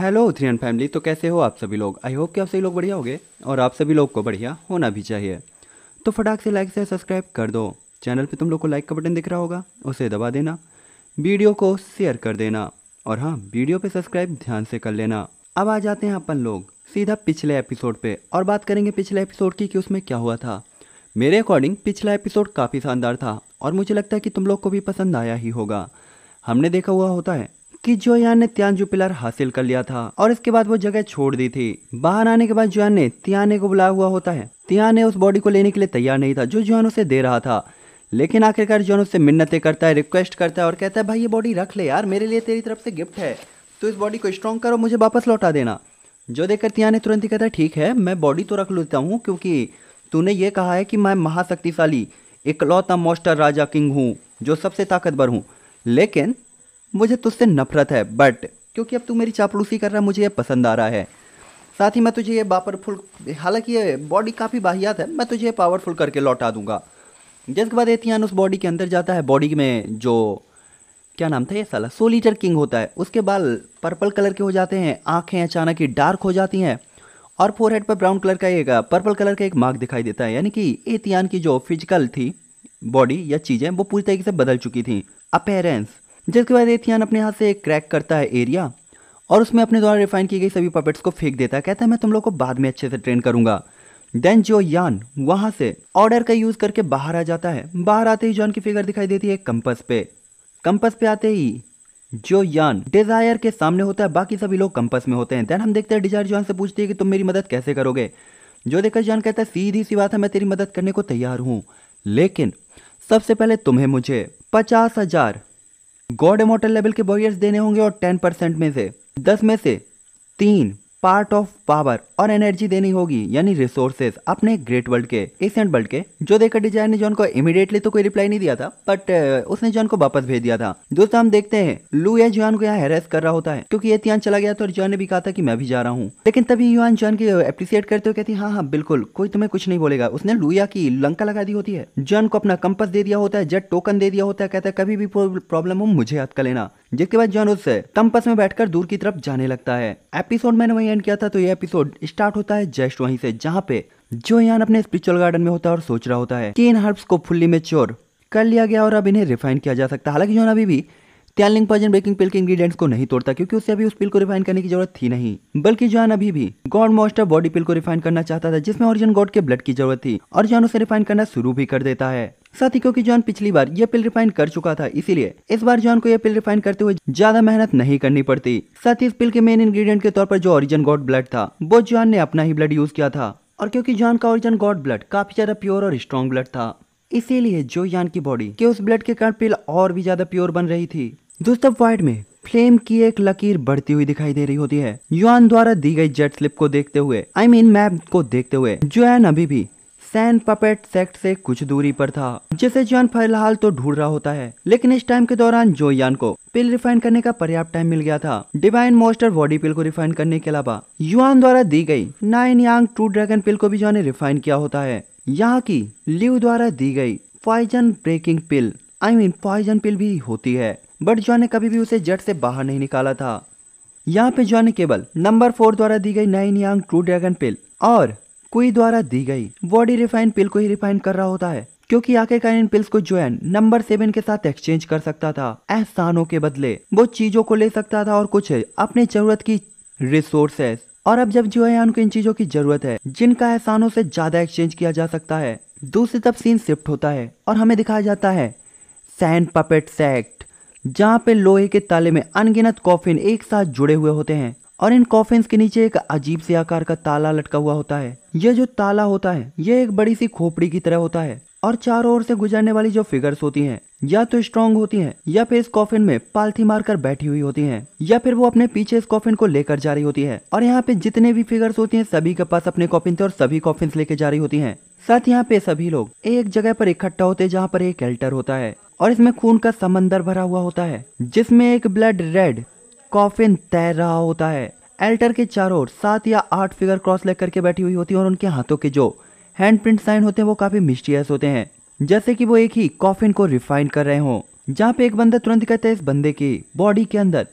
hello उथरियन family तो कैसे हो आप सभी लोग आई होप कि आप सभी लोग बढ़िया होंगे और आप सभी लोग को बढ़िया होना भी चाहिए तो फटाक से लाइक से सब्सक्राइब कर दो चैनल पे तुम लोग को लाइक का बटन दिख रहा होगा उसे दबा देना वीडियो को शेयर कर देना और हाँ वीडियो पे सब्सक्राइब ध्यान से कर लेना अब आ जाते हैं अपन लोग सीधा पिछले एपिसोड पे और बात करेंगे पिछले एपिसोड की कि उसमें क्या हुआ था मेरे अकॉर्डिंग पिछला एपिसोड काफ़ी शानदार था और मुझे लगता है कि तुम लोग को भी पसंद आया ही होगा हमने देखा हुआ होता है कि जोयान ने तियानजू पिलर हासिल कर लिया था और इसके बाद वो जगह छोड़ दी थी बाहर आने के बाद जोयान ने तियाने को बुलाया हुआ होता है तियान ने उस बॉडी को लेने के लिए तैयार नहीं था जो जोन उसे दे रहा था लेकिन आखिरकार जोन उससे मिन्नतें करता है रिक्वेस्ट करता है और कहता है भाई ये बॉडी रख ले यार मेरे लिए तेरी तरफ से गिफ्ट है तो इस बॉडी को स्ट्रॉन्ग करो मुझे वापस लौटा देना जो देखकर तिया ने तुरंत ही कहता है ठीक है मैं बॉडी तो रख लेता हूँ क्योंकि तूने ये कहा है कि मैं महाशक्तिशाली इकलौता मोस्टर राजा किंग हूँ जो सबसे ताकतवर हूँ लेकिन मुझे तुझसे नफरत है बट क्योंकि अब तू मेरी चापलूसी कर रहा है मुझे यह पसंद आ रहा है साथ ही मैं तुझे ये पावरफुल हालांकि ये बॉडी काफ़ी बाहियात है मैं तुझे ये पावरफुल करके लौटा दूंगा जिसके बाद एतियान उस बॉडी के अंदर जाता है बॉडी में जो क्या नाम था ये साला सोलीटर किंग होता है उसके बाल पर्पल कलर के हो जाते हैं आंखें अचानक ही डार्क हो जाती हैं और फोरहेड पर ब्राउन कलर का एक पर्पल कलर का एक मार्क दिखाई देता है यानी कि एतियान की जो फिजिकल थी बॉडी या चीज़ें वो पूरी तरीके से बदल चुकी थी अपेरेंस जिसके बाद एथियन अपने हाथ से एक क्रैक करता है एरिया और उसमें अपने द्वारा रिफाइन की गई सभी पपेट्स को फेंक देता है कहता है मैं तुम लोग को बाद में अच्छे से ट्रेन करूंगा देन जो यान वहां से ऑर्डर का यूज करके बाहर आ जाता है बाहर आते ही जॉन की फिगर दिखाई देती है कंपस पे कंपस पे आते ही जो यान डिजायर के सामने होता है बाकी सभी लोग कंपस में होते हैं देन हम देखते हैं डिजायर जॉन से पूछती है कि तुम मेरी मदद कैसे करोगे जो देखकर जॉन कहता है सीधी सी बात है मैं तेरी मदद करने को तैयार हूं लेकिन सबसे पहले तुम्हें मुझे पचास हजार गॉड इमोटल लेवल के वॉरियर्स देने होंगे और टेन परसेंट में से दस में से तीन पार्ट ऑफ पावर और एनर्जी देनी होगी यानी रिसोर्सेज अपने ग्रेट वर्ल्ड के एशियंट वर्ल्ड के जो देखकर डिजाइन ने जॉन को इमीडिएटली तो कोई रिप्लाई नहीं दिया था बट uh, उसने जॉन को वापस भेज दिया था दोस्तों हम देखते हैं लू या जॉन को यहाँ हेरेस कर रहा होता है क्योंकि ये तियान चला गया तो जॉन ने भी कहा था कि मैं भी जा रहा हूँ लेकिन तभी युआन जॉन की अप्रिसिएट करते हुए कहती हाँ हाँ बिल्कुल कोई तुम्हें कुछ नहीं बोलेगा उसने लुया की लंका लगा दी होती है जॉन को अपना कंपस दे दिया होता है जेट टोकन दे दिया होता है कहता है कभी भी प्रॉब्लम हो मुझे याद कर लेना जिसके बाद जॉन उससे कंपस में बैठकर दूर की तरफ जाने लगता है एपिसोड मैंने वही एंड किया था तो ये एपिसोड स्टार्ट होता है जस्ट वहीं से जहाँ पे जो यान अपने स्पिरिचुअल गार्डन में होता है और सोच रहा होता है कि इन हर्ब्स को फुल्ली मेच्योर कर लिया गया और अब इन्हें रिफाइन किया जा सकता है हालांकि जोन अभी भी त्यालिंग पॉइजन बेकिंग पिल के इंग्रीडियंट्स को नहीं तोड़ता क्योंकि उसे अभी उस पिल को रिफाइन करने की जरूरत थी नहीं बल्कि जॉन अभी भी गॉड मोस्टर बॉडी पिल को रिफाइन करना चाहता था जिसमें ओरिजिन गॉड के ब्लड की जरूरत थी और जॉन उसे रिफाइन करना शुरू भी कर देता है साथ ही क्योंकि जॉन पिछली बार ये पिल रिफाइन कर चुका था इसीलिए इस बार जॉन को यह पिल रिफाइन करते हुए ज्यादा मेहनत नहीं करनी पड़ती साथ ही इस पिल के मेन इंग्रेडिएंट के तौर पर जो ओरिजिन गॉड ब्लड था वो जॉन ने अपना ही ब्लड यूज किया था और क्योंकि जॉन का ओरिजिन गॉड ब्लड काफी ज्यादा प्योर और स्ट्रॉन्ग ब्लड था इसीलिए जो यान की बॉडी के उस ब्लड के कारण पिल और भी ज्यादा प्योर बन रही थी दोस्तों वाइड में फ्लेम की एक लकीर बढ़ती हुई दिखाई दे रही होती है युआन द्वारा दी गई जेट स्लिप को देखते हुए आई मीन मैप को देखते हुए जुआन अभी भी सैन पपेट सेक्ट से कुछ दूरी पर था जिसे जॉन फिलहाल तो ढूंढ रहा होता है लेकिन इस टाइम के दौरान जो यान को पिल रिफाइन करने का पर्याप्त टाइम मिल गया था डिवाइन मोस्टर बॉडी पिल को रिफाइन करने के अलावा युआन द्वारा दी गई nine yang true dragon pill को भी जॉन ने रिफाइन किया होता है यहाँ की लिव द्वारा दी गई poison breaking pill I mean poison pill भी होती है बट जॉन ने कभी भी उसे जट से बाहर नहीं निकाला था यहाँ पे जॉन ने केवल नंबर फोर द्वारा दी गई nine yang true dragon pill और कोई द्वारा दी गई बॉडी रिफाइन पिल को ही रिफाइन कर रहा होता है क्योंकि आखिरकार इन पिल्स को जोएन नंबर सेवन के साथ एक्सचेंज कर सकता था एहसानों के बदले वो चीजों को ले सकता था और कुछ अपने जरूरत की रिसोर्सेस और अब जब जो है उनको इन चीजों की जरूरत है जिनका एहसानों से ज्यादा एक्सचेंज किया जा सकता है दूसरी तरफ सीन शिफ्ट होता है और हमें दिखाया जाता है सैन पपेट सेक्ट जहाँ पे लोहे के ताले में अनगिनत कॉफिन एक साथ जुड़े हुए होते हैं और इन कॉफिन्स के नीचे एक अजीब से आकार का ताला लटका हुआ होता है यह जो ताला होता है यह एक बड़ी सी खोपड़ी की तरह होता है और चारों ओर से गुजरने वाली जो फिगर्स होती हैं या तो स्ट्रांग होती हैं या फिर इस कॉफिन में पालथी मारकर बैठी हुई होती हैं या फिर वो अपने पीछे इस कॉफिन को लेकर जा रही होती है और यहाँ पे जितने भी फिगर्स होती हैं सभी के पास अपने कॉफिन थे और सभी कॉफिन लेके जा रही होती हैं साथ यहाँ पे सभी लोग एक जगह पर इकट्ठा होते हैं जहाँ पर एक एल्टर होता है और इसमें खून का समंदर भरा हुआ होता है जिसमें एक ब्लड रेड कॉफिन तैर रहा होता है एल्टर के चारों ओर सात या आठ फिगर क्रॉस लेकर करके बैठी हुई होती है और उनके हाथों के जो हैंड प्रिंट साइन होते हैं वो काफी मिस्टीरियस होते हैं जैसे कि वो एक ही कॉफिन को रिफाइन कर रहे हो जहाँ पे एक बंदा तुरंत कहते हैं इस बंदे की बॉडी के अंदर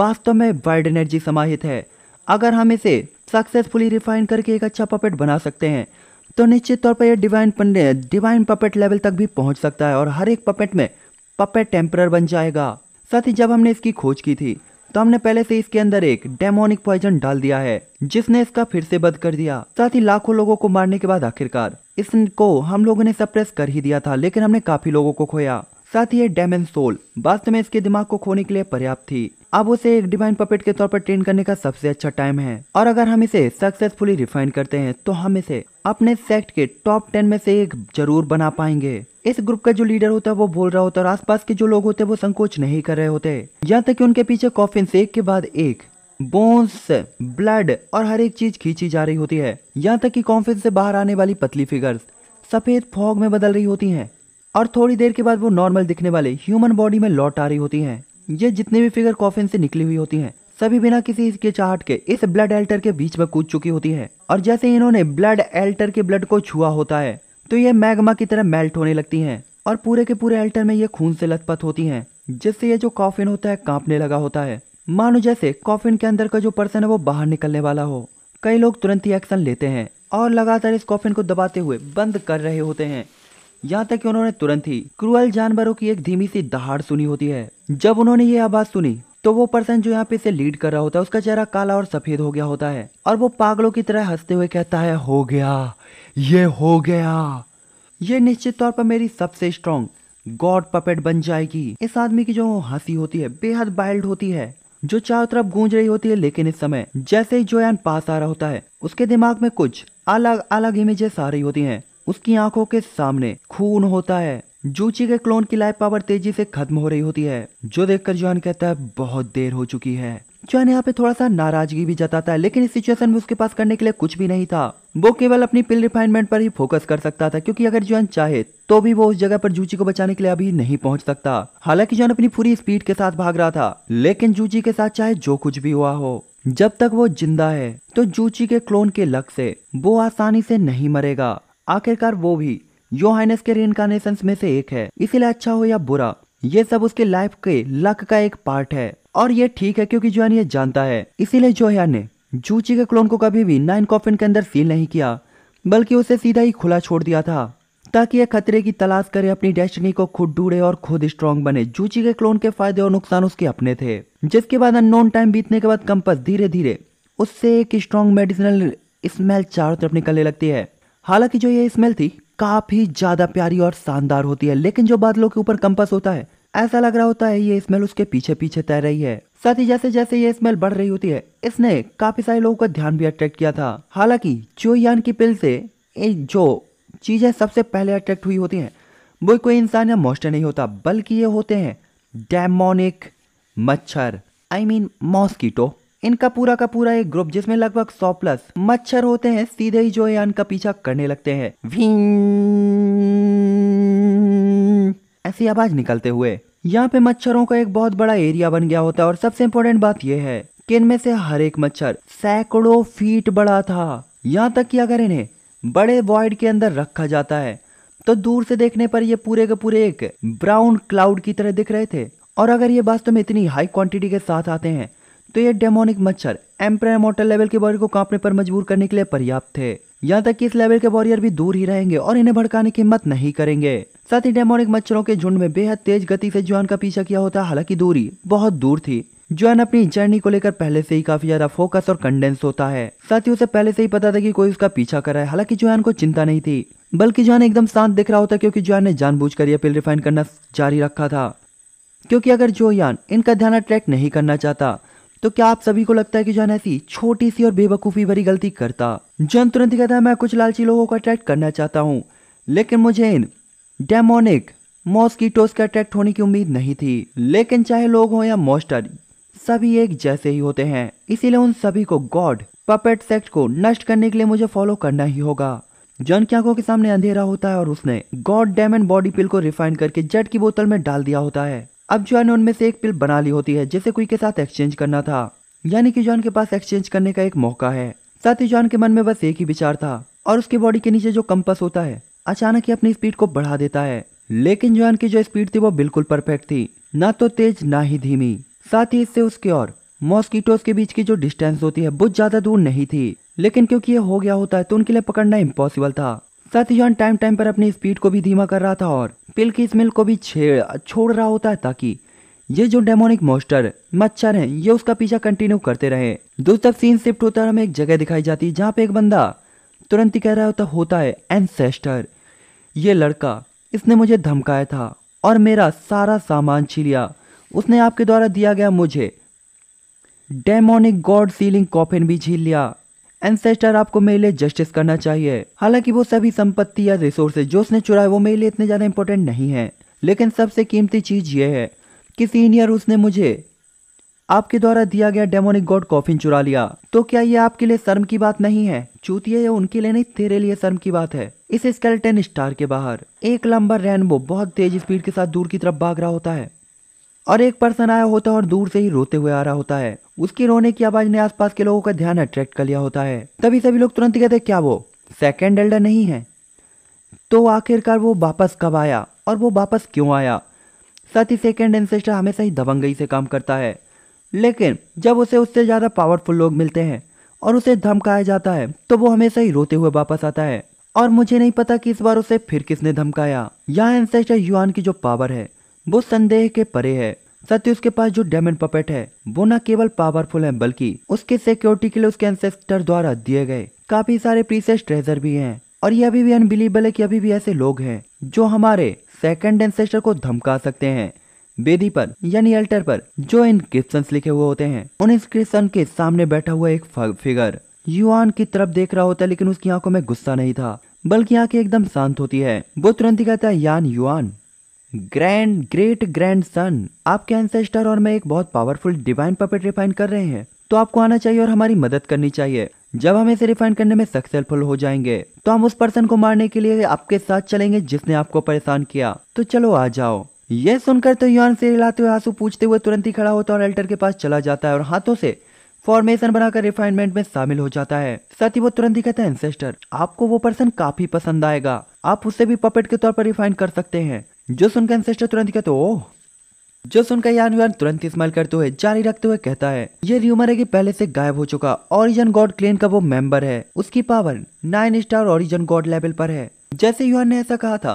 वास्तव में वाइड एनर्जी समाहित है अगर हम इसे सक्सेसफुली रिफाइन करके एक अच्छा पपेट बना सकते हैं तो निश्चित तौर पर यह डिवाइन डिवाइन पपेट लेवल तक भी पहुंच सकता है और हर एक पपेट में पपेट टेम्पर बन जाएगा साथ ही जब हमने इसकी खोज की थी तो हमने पहले से इसके अंदर एक डेमोनिक पॉइजन डाल दिया है जिसने इसका फिर से बंद कर दिया साथ ही लाखों लोगों को मारने के बाद आखिरकार इसको हम लोगों ने सप्रेस कर ही दिया था लेकिन हमने काफी लोगों को खोया साथ ही ये डेमन सोल वास्तव में इसके दिमाग को खोने के लिए पर्याप्त थी अब उसे एक डिवाइन पपेट के तौर पर ट्रेन करने का सबसे अच्छा टाइम है और अगर हम इसे सक्सेसफुली रिफाइन करते हैं तो हम इसे अपने सेक्ट के टॉप टेन में से एक जरूर बना पाएंगे इस ग्रुप का जो लीडर होता है वो बोल रहा होता है और आसपास के जो लोग होते हैं वो संकोच नहीं कर रहे होते यहाँ तक कि उनके पीछे कॉफिन से एक के बाद एक बोन्स ब्लड और हर एक चीज खींची जा रही होती है यहाँ तक कि कॉफिन से बाहर आने वाली पतली फिगर्स सफेद फॉग में बदल रही होती हैं और थोड़ी देर के बाद वो नॉर्मल दिखने वाले ह्यूमन बॉडी में लौट आ रही होती हैं ये जितने भी फिगर कॉफिन से निकली हुई होती हैं सभी बिना किसी इसके चाहट के इस ब्लड एल्टर के बीच में कूद चुकी होती है और जैसे इन्होंने ब्लड एल्टर के ब्लड को छुआ होता है तो ये मैग्मा की तरह मेल्ट होने लगती हैं और पूरे के पूरे एल्टर में ये खून से लथपथ होती हैं जिससे ये जो कॉफिन होता है कांपने लगा होता है मानो जैसे कॉफिन के अंदर का जो पर्सन है वो बाहर निकलने वाला हो कई लोग तुरंत ही एक्शन लेते हैं और लगातार इस कॉफिन को दबाते हुए बंद कर रहे होते हैं यहाँ तक कि उन्होंने तुरंत ही क्रूअल जानवरों की एक धीमी सी दहाड़ सुनी होती है जब उन्होंने ये आवाज सुनी तो वो पर्सन जो यहाँ पे इसे लीड कर रहा होता है उसका चेहरा काला और सफेद हो गया होता है और वो पागलों की तरह हंसते हुए कहता है हो गया ये हो गया ये निश्चित तौर पर मेरी सबसे स्ट्रॉन्ग गॉड पपेट बन जाएगी इस आदमी की जो हंसी होती है बेहद बाइल्ड होती है जो चारों तरफ गूंज रही होती है लेकिन इस समय जैसे ही जोयान पास आ रहा होता है उसके दिमाग में कुछ अलग अलग इमेजेस आ रही होती हैं उसकी आंखों के सामने खून होता है जूची के क्लोन की लाइफ पावर तेजी से खत्म हो रही होती है जो देखकर जॉन कहता है बहुत देर हो चुकी है जॉन यहाँ पे थोड़ा सा नाराजगी भी जताता है लेकिन इस सिचुएशन में उसके पास करने के लिए कुछ भी नहीं था वो केवल अपनी पिल रिफाइनमेंट पर ही फोकस कर सकता था क्योंकि अगर जॉन चाहे तो भी वो उस जगह पर जूची को बचाने के लिए अभी नहीं पहुंच सकता हालांकि जॉन अपनी पूरी स्पीड के साथ भाग रहा था लेकिन जूची के साथ चाहे जो कुछ भी हुआ हो जब तक वो जिंदा है तो जूची के क्लोन के लक से वो आसानी से नहीं मरेगा आखिरकार वो भी जो हाइनस के रिनकारनेशन में से एक है इसीलिए अच्छा हो या बुरा ये सब उसके लाइफ के लक का एक पार्ट है और ये ठीक है क्योंकि जोहन ये जानता है इसीलिए जोहन ने जूची के क्लोन को कभी भी नाइन कॉफिन के अंदर सील नहीं किया बल्कि उसे सीधा ही खुला छोड़ दिया था ताकि ये खतरे की तलाश करे अपनी डेस्टिनी को खुद ढूंढे और खुद स्ट्रॉन्ग बने जूची के क्लोन के फायदे और नुकसान उसके अपने थे जिसके बाद अनोन टाइम बीतने के बाद कंपस धीरे धीरे उससे एक स्ट्रॉन्ग मेडिसिनल स्मेल चारों तरफ निकलने लगती है हालांकि जो ये स्मेल थी काफी ज्यादा प्यारी और शानदार होती है लेकिन जो बादलों के ऊपर कंपस होता है ऐसा लग रहा होता है ये स्मेल उसके पीछे पीछे तैर रही है साथ ही जैसे जैसे ये स्मेल बढ़ रही होती है इसने काफी सारे लोगों का ध्यान भी अट्रैक्ट किया था हालांकि यान की पिल से जो चीजें सबसे पहले अट्रैक्ट हुई होती हैं वो कोई इंसान या मोस्टर नहीं होता बल्कि ये होते हैं डेमोनिक मच्छर आई मीन मॉस्कीटो इनका पूरा का पूरा एक ग्रुप जिसमें लगभग सौ प्लस मच्छर होते हैं सीधे ही जो यान का पीछा करने लगते हैं ऐसी आवाज निकलते हुए यहाँ पे मच्छरों का एक बहुत बड़ा एरिया बन गया होता है और सबसे इम्पोर्टेंट बात यह है कि इनमें से हर एक मच्छर सैकड़ों फीट बड़ा था यहाँ तक कि अगर इन्हें बड़े वॉइड के अंदर रखा जाता है तो दूर से देखने पर ये पूरे के पूरे एक ब्राउन क्लाउड की तरह दिख रहे थे और अगर ये वास्तव में इतनी हाई क्वांटिटी के साथ आते हैं तो ये डेमोनिक मच्छर एम्प्रायर मोटर लेवल के बॉरियर को कांपने पर मजबूर करने के लिए पर्याप्त थे यहाँ तक कि इस लेवल के वॉरियर भी दूर ही रहेंगे और इन्हें भड़काने की मत नहीं करेंगे साथ ही डेमोनिक मच्छरों के झुंड में बेहद तेज गति से जुआन का पीछा किया होता हालांकि दूरी बहुत दूर थी जुआन अपनी जर्नी को लेकर पहले से ही काफी ज्यादा फोकस और कंडेंस होता है साथ ही उसे पहले से ही पता था कि कोई उसका पीछा कर रहा है हालांकि जुआन को चिंता नहीं थी बल्कि जुआन एकदम शांत दिख रहा होता क्योंकि जुआन ने जानबूझकर यह पिल रिफाइन करना जारी रखा था क्योंकि अगर जोयान इनका ध्यान अट्रैक्ट नहीं करना चाहता तो क्या आप सभी को लगता है कि जॉन ऐसी छोटी सी और बेवकूफ़ी भरी गलती करता जॉन तुरंत ही कहता है मैं कुछ लालची लोगों को अट्रैक्ट करना चाहता हूँ लेकिन मुझे इन डेमोनिक मॉस्किटोस के अट्रैक्ट होने की उम्मीद नहीं थी लेकिन चाहे लोग हों या मोस्टर सभी एक जैसे ही होते हैं इसीलिए उन सभी को गॉड पपेट सेक्ट को नष्ट करने के लिए मुझे फॉलो करना ही होगा जॉन की आंखों के सामने अंधेरा होता है और उसने गॉड डेमन बॉडी पिल को रिफाइन करके जेट की बोतल में डाल दिया होता है अब जॉन ने उनमें से एक पिल बना ली होती है जिसे कोई के साथ एक्सचेंज करना था यानी कि जॉन के पास एक्सचेंज करने का एक मौका है साथ ही जॉन के मन में बस एक ही विचार था और उसके बॉडी के नीचे जो कंपस होता है अचानक ही अपनी स्पीड को बढ़ा देता है लेकिन जॉन की जो स्पीड थी वो बिल्कुल परफेक्ट थी ना तो तेज ना ही धीमी साथ ही इससे उसके और मॉस्किटोज के बीच की जो डिस्टेंस होती है बहुत ज्यादा दूर नहीं थी लेकिन क्योंकि ये हो गया होता है तो उनके लिए पकड़ना इम्पॉसिबल था साथ ही जॉन टाइम टाइम पर अपनी स्पीड को भी धीमा कर रहा था और पिल की स्मेल को भी छेड़ छोड़ रहा होता है ताकि ये जो डेमोनिक मोस्टर मच्छर है ये उसका पीछा कंटिन्यू करते रहे दोस्तों सीन शिफ्ट होता है हमें एक जगह दिखाई जाती है जहाँ पे एक बंदा तुरंत ही कह रहा होता होता है एनसेस्टर ये लड़का इसने मुझे धमकाया था और मेरा सारा सामान छी लिया उसने आपके द्वारा दिया गया मुझे डेमोनिक गॉड सीलिंग कॉफिन भी छीन लिया एंसेस्टर आपको मेरे लिए जस्टिस करना चाहिए हालांकि वो सभी संपत्ति या रिसोर्सेज जो उसने चुराए वो मेरे लिए इतने ज्यादा इंपॉर्टेंट नहीं है लेकिन सबसे कीमती चीज ये है कि सीनियर उसने मुझे आपके द्वारा दिया गया डेमोनिक गॉड कॉफिन चुरा लिया तो क्या ये आपके लिए शर्म की बात नहीं है चूतिया है उनके लिए नहीं तेरे लिए शर्म की बात है इस स्केलेटन स्टार के बाहर एक लंबा रेनबो बहुत तेज स्पीड के साथ दूर की तरफ भाग रहा होता है और एक पर्सन आया होता है और दूर से ही रोते हुए आ रहा होता है उसके रोने की आवाज ने आसपास के लोगों का ध्यान अट्रैक्ट कर लिया होता है तभी सभी लोग तुरंत कहते क्या वो सेकेंड एल्डर नहीं है तो आखिरकार वो वापस कब आया और वो वापस क्यों आया साथ ही सेकेंड एंसेस्टर हमेशा ही दबंगई से काम करता है लेकिन जब उसे उससे ज़्यादा पावरफुल लोग मिलते हैं और उसे धमकाया जाता है तो वो हमेशा ही रोते हुए वापस आता है और मुझे नहीं पता कि इस बार उसे फिर किसने धमकाया यहाँ एंसेस्टर युआन की जो पावर है वो संदेह के परे है सत्य उसके पास जो डायमंड पपेट है वो न केवल पावरफुल है बल्कि उसके सिक्योरिटी के लिए उसके एंसेस्टर द्वारा दिए गए काफी सारे प्रीसेस ट्रेजर भी हैं और ये अभी भी अनबिलीबल है कि अभी भी ऐसे लोग हैं जो हमारे सेकंड एंसेस्टर को धमका सकते हैं बेदी पर यानी अल्टर पर जो इन क्रिप्शन लिखे हुए होते हैं उन इंस्क्रिप्शन के सामने बैठा हुआ एक फिगर युआन की तरफ देख रहा होता है लेकिन उसकी आंखों में गुस्सा नहीं था बल्कि आंखें एकदम शांत होती है वो तुरंत ही कहता है Yan Yuan grand great grandson आपके एंसेस्टर और मैं एक बहुत पावरफुल डिवाइन पपेट रिफाइन कर रहे हैं तो आपको आना चाहिए और हमारी मदद करनी चाहिए जब हम इसे रिफाइन करने में सक्सेसफुल हो जाएंगे तो हम उस पर्सन को मारने के लिए आपके साथ चलेंगे जिसने आपको परेशान किया तो चलो आ जाओ ये सुनकर तो यून से हिलाते हुए आंसू पूछते हुए तुरंत ही खड़ा होता है और एल्टर के पास चला जाता है और हाथों से फॉर्मेशन बनाकर रिफाइनमेंट में शामिल हो जाता है साथ ही वो तुरंत ही कहता है एंसेस्टर आपको वो पर्सन काफी पसंद आएगा आप उसे भी पपेट के तौर पर रिफाइन कर सकते हैं जो सुनकर एंसेस्टर तुरंत कहते हो जो सुनकर यान युआन तुरंत स्माइल करते हुए जारी रखते हुए कहता है ये र्यूमर है कि पहले से गायब हो चुका ओरिजन गॉड क्लेन का वो मेंबर है उसकी power nine star origin god level पर है जैसे युआन ने ऐसा कहा था